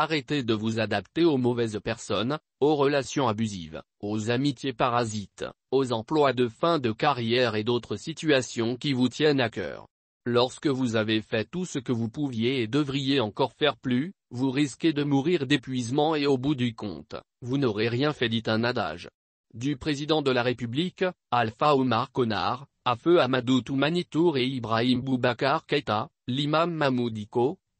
Arrêtez de vous adapter aux mauvaises personnes, aux relations abusives, aux amitiés parasites, aux emplois de fin de carrière et d'autres situations qui vous tiennent à cœur. Lorsque vous avez fait tout ce que vous pouviez et devriez encore faire plus, vous risquez de mourir d'épuisement et au bout du compte, vous n'aurez rien fait dit un adage. Du président de la République, Alpha Omar Konar, à feu Amadou Toumanitour et Ibrahim Boubacar Keita, l'imam Mahmoud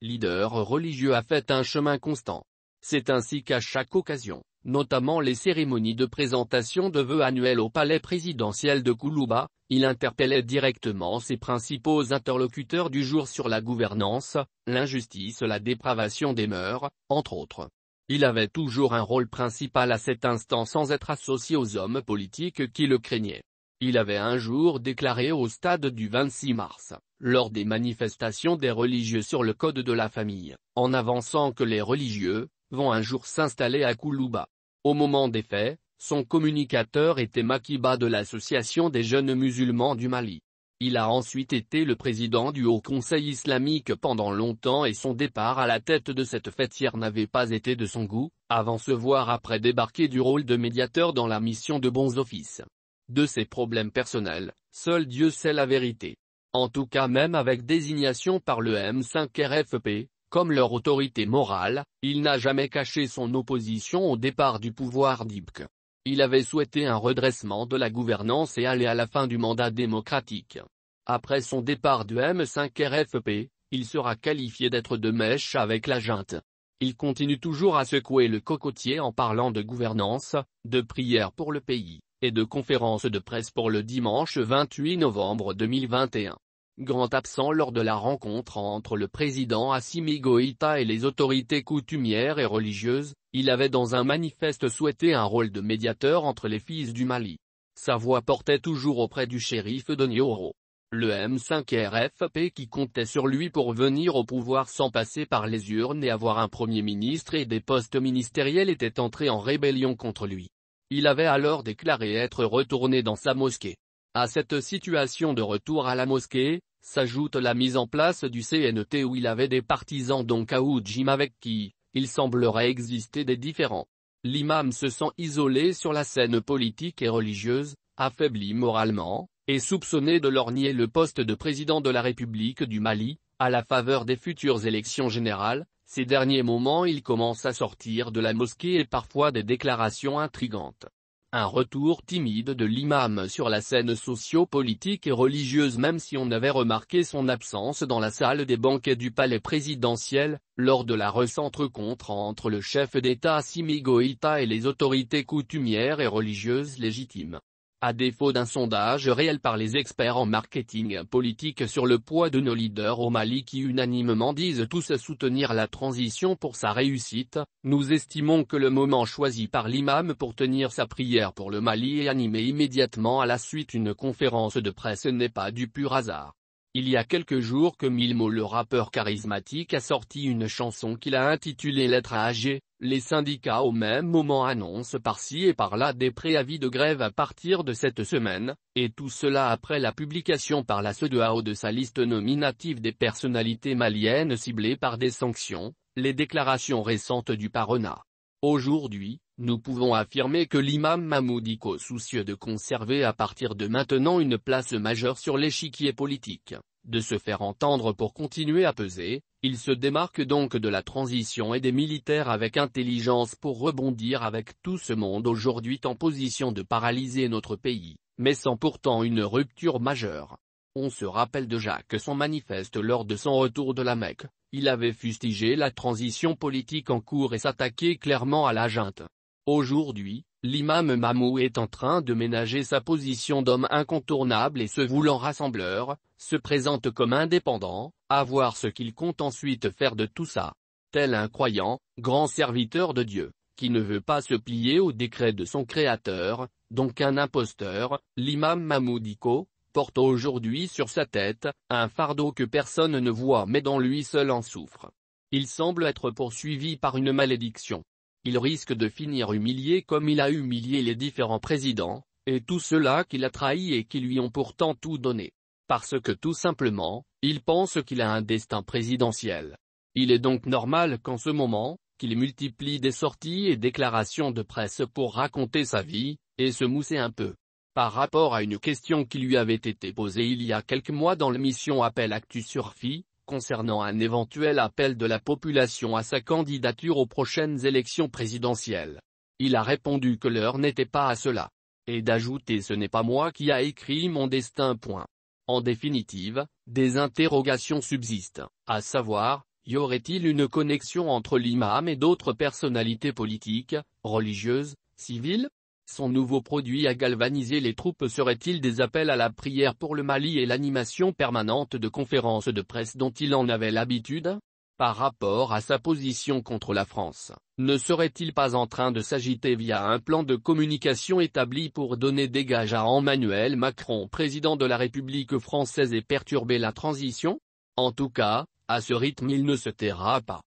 leader religieux a fait un chemin constant. C'est ainsi qu'à chaque occasion, notamment les cérémonies de présentation de vœux annuels au palais présidentiel de Koulouba, il interpellait directement ses principaux interlocuteurs du jour sur la gouvernance, l'injustice la dépravation des mœurs, entre autres. Il avait toujours un rôle principal à cet instant sans être associé aux hommes politiques qui le craignaient. Il avait un jour déclaré au stade du 26 mars, lors des manifestations des religieux sur le code de la famille, en avançant que les religieux, vont un jour s'installer à Koulouba. Au moment des faits, son communicateur était Makiba de l'Association des jeunes musulmans du Mali. Il a ensuite été le président du Haut Conseil islamique pendant longtemps et son départ à la tête de cette fêtière n'avait pas été de son goût, avant se voir après débarquer du rôle de médiateur dans la mission de bons offices de ses problèmes personnels, seul Dieu sait la vérité. En tout cas même avec désignation par le M5RFP, comme leur autorité morale, il n'a jamais caché son opposition au départ du pouvoir d'IPC. Il avait souhaité un redressement de la gouvernance et aller à la fin du mandat démocratique. Après son départ du M5RFP, il sera qualifié d'être de mèche avec la junte. Il continue toujours à secouer le cocotier en parlant de gouvernance, de prière pour le pays et de conférence de presse pour le dimanche 28 novembre 2021. Grand absent lors de la rencontre entre le président Assimi Goïta et les autorités coutumières et religieuses, il avait dans un manifeste souhaité un rôle de médiateur entre les fils du Mali. Sa voix portait toujours auprès du shérif de Nioro. Le M5RFP qui comptait sur lui pour venir au pouvoir sans passer par les urnes et avoir un premier ministre et des postes ministériels était entré en rébellion contre lui. Il avait alors déclaré être retourné dans sa mosquée. À cette situation de retour à la mosquée, s'ajoute la mise en place du CNT où il avait des partisans dont à avec qui, il semblerait exister des différends. L'imam se sent isolé sur la scène politique et religieuse, affaibli moralement, et soupçonné de lorgner le poste de président de la République du Mali, à la faveur des futures élections générales, ces derniers moments il commence à sortir de la mosquée et parfois des déclarations intrigantes. Un retour timide de l'imam sur la scène socio-politique et religieuse même si on avait remarqué son absence dans la salle des banquets du palais présidentiel, lors de la recentre-contre entre le chef d'État Simi Goïta et les autorités coutumières et religieuses légitimes. À défaut d'un sondage réel par les experts en marketing politique sur le poids de nos leaders au Mali qui unanimement disent tous soutenir la transition pour sa réussite, nous estimons que le moment choisi par l'imam pour tenir sa prière pour le Mali et animer immédiatement à la suite une conférence de presse n'est pas du pur hasard. Il y a quelques jours que Milmo le rappeur charismatique a sorti une chanson qu'il a intitulée Lettre à les syndicats au même moment annoncent par-ci et par-là des préavis de grève à partir de cette semaine, et tout cela après la publication par la CEDEAO de sa liste nominative des personnalités maliennes ciblées par des sanctions, les déclarations récentes du Parona. Aujourd'hui, nous pouvons affirmer que l'imam Mahmoud soucieux de conserver à partir de maintenant une place majeure sur l'échiquier politique, de se faire entendre pour continuer à peser, il se démarque donc de la transition et des militaires avec intelligence pour rebondir avec tout ce monde aujourd'hui en position de paralyser notre pays, mais sans pourtant une rupture majeure. On se rappelle déjà que son manifeste lors de son retour de la Mecque, il avait fustigé la transition politique en cours et s'attaquait clairement à la junte. Aujourd'hui, L'imam Mamou est en train de ménager sa position d'homme incontournable et se voulant rassembleur, se présente comme indépendant, à voir ce qu'il compte ensuite faire de tout ça. Tel un croyant, grand serviteur de Dieu, qui ne veut pas se plier au décret de son Créateur, donc un imposteur, l'imam Diko, porte aujourd'hui sur sa tête, un fardeau que personne ne voit mais dont lui seul en souffre. Il semble être poursuivi par une malédiction il risque de finir humilié comme il a humilié les différents présidents, et tout ceux qu'il a trahis et qui lui ont pourtant tout donné. Parce que tout simplement, il pense qu'il a un destin présidentiel. Il est donc normal qu'en ce moment, qu'il multiplie des sorties et déclarations de presse pour raconter sa vie, et se mousser un peu. Par rapport à une question qui lui avait été posée il y a quelques mois dans l'émission Appel Actu sur FI, concernant un éventuel appel de la population à sa candidature aux prochaines élections présidentielles. Il a répondu que l'heure n'était pas à cela. Et d'ajouter ce n'est pas moi qui a écrit mon destin. Point. En définitive, des interrogations subsistent, à savoir, y aurait-il une connexion entre l'imam et d'autres personnalités politiques, religieuses, civiles son nouveau produit a galvanisé les troupes serait-il des appels à la prière pour le Mali et l'animation permanente de conférences de presse dont il en avait l'habitude Par rapport à sa position contre la France, ne serait-il pas en train de s'agiter via un plan de communication établi pour donner des gages à Emmanuel Macron président de la République française et perturber la transition En tout cas, à ce rythme il ne se taira pas.